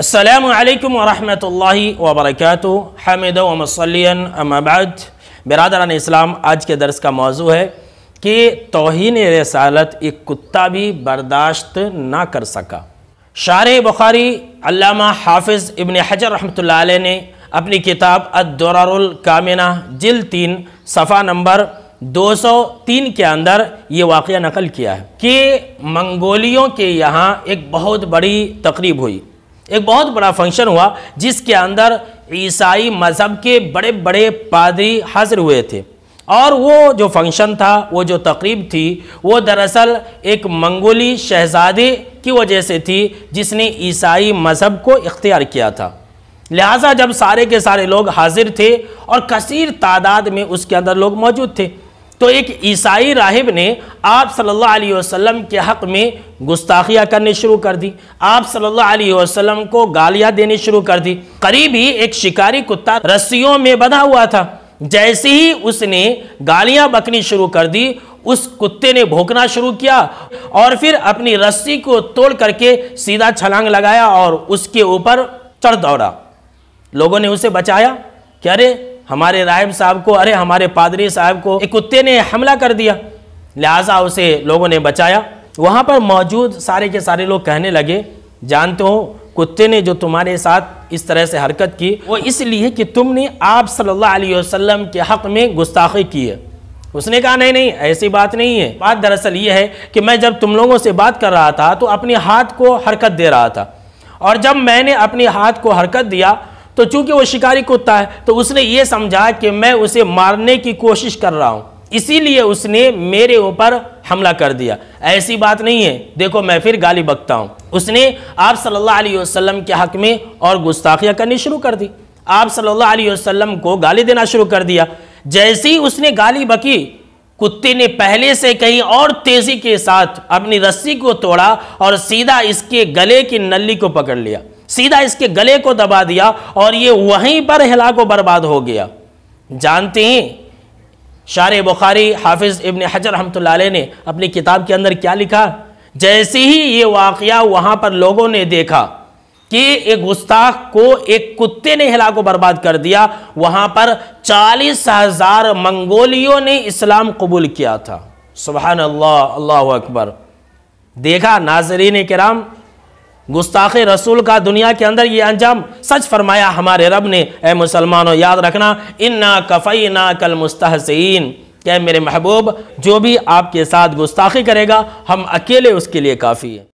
السلام علیکم ورحمۃ اللہ وبرکاتہ حمد و مسلین بعد برادران اسلام آج کے درس کا موضوع ہے کہ توہین رسالت ایک کتا بھی برداشت نہ کر سکا شار بخاری علامہ حافظ ابن حجر رحمۃ اللہ علیہ نے اپنی کتاب الکامنہ جل تین صفحہ نمبر دو سو تین کے اندر یہ واقعہ نقل کیا ہے کہ منگولیوں کے یہاں ایک بہت بڑی تقریب ہوئی ایک بہت بڑا فنکشن ہوا جس کے اندر عیسائی مذہب کے بڑے بڑے پادری حاضر ہوئے تھے اور وہ جو فنکشن تھا وہ جو تقریب تھی وہ دراصل ایک منگولی شہزادے کی وجہ سے تھی جس نے عیسائی مذہب کو اختیار کیا تھا لہٰذا جب سارے کے سارے لوگ حاضر تھے اور کثیر تعداد میں اس کے اندر لوگ موجود تھے تو ایک عیسائی راہب نے آپ صلی اللہ علیہ وسلم کے حق میں گستاخیہ کرنے شروع کر دی آپ صلی اللہ علیہ وسلم کو گالیاں دینے شروع کر دی ایک شکاری رسیوں میں بندھا تھا جیسے ہی اس نے گالیاں بکنی شروع کر دی اس کتے نے بھوکنا شروع کیا اور پھر اپنی رسی کو توڑ کر کے سیدھا چھلانگ لگایا اور اس کے اوپر چڑھ دوڑا لوگوں نے اسے بچایا کہ ارے ہمارے رائب صاحب کو ارے ہمارے پادری صاحب کو ایک کتے نے حملہ کر دیا لہٰذا اسے لوگوں نے بچایا وہاں پر موجود سارے کے سارے لوگ کہنے لگے جانتے ہو کتے نے جو تمہارے ساتھ اس طرح سے حرکت کی وہ اس لیے کہ تم نے آپ صلی اللہ علیہ وسلم کے حق میں گستاخی کی ہے اس نے کہا نہیں نہیں ایسی بات نہیں ہے بات دراصل یہ ہے کہ میں جب تم لوگوں سے بات کر رہا تھا تو اپنے ہاتھ کو حرکت دے رہا تھا اور جب میں نے اپنے ہاتھ کو حرکت دیا تو چونکہ وہ شکاری کتا ہے تو اس نے یہ سمجھا کہ میں اسے مارنے کی کوشش کر رہا ہوں اسی لیے اس نے میرے اوپر حملہ کر دیا ایسی بات نہیں ہے دیکھو میں پھر گالی بکتا ہوں اس نے آپ صلی اللہ علیہ وسلم کے حق میں اور گستاخیہ کرنی شروع کر دی آپ صلی اللہ علیہ وسلم کو گالی دینا شروع کر دیا جیسی اس نے گالی بکی کتے نے پہلے سے کہیں اور تیزی کے ساتھ اپنی رسی کو توڑا اور سیدھا اس کے گلے کی نلی کو پکڑ لیا سیدھا اس کے گلے کو دبا دیا اور یہ وہیں پر ہلاک و برباد ہو گیا جانتے ہیں شار بخاری حافظ ابن حجر رحمت اللہ علیہ نے اپنی کتاب کے اندر کیا لکھا جیسے ہی یہ واقعہ وہاں پر لوگوں نے دیکھا کہ ایک گستاخ کو ایک کتے نے ہلاک و برباد کر دیا وہاں پر چالیس ہزار منگولیوں نے اسلام قبول کیا تھا سبحان اللہ اللہ اکبر دیکھا ناظرین کرام گستاخ رسول کا دنیا کے اندر یہ انجام سچ فرمایا ہمارے رب نے اے مسلمانوں یاد رکھنا انا کفینا کل مستحسین کہ میرے محبوب جو بھی آپ کے ساتھ گستاخی کرے گا ہم اکیلے اس کے لیے کافی ہیں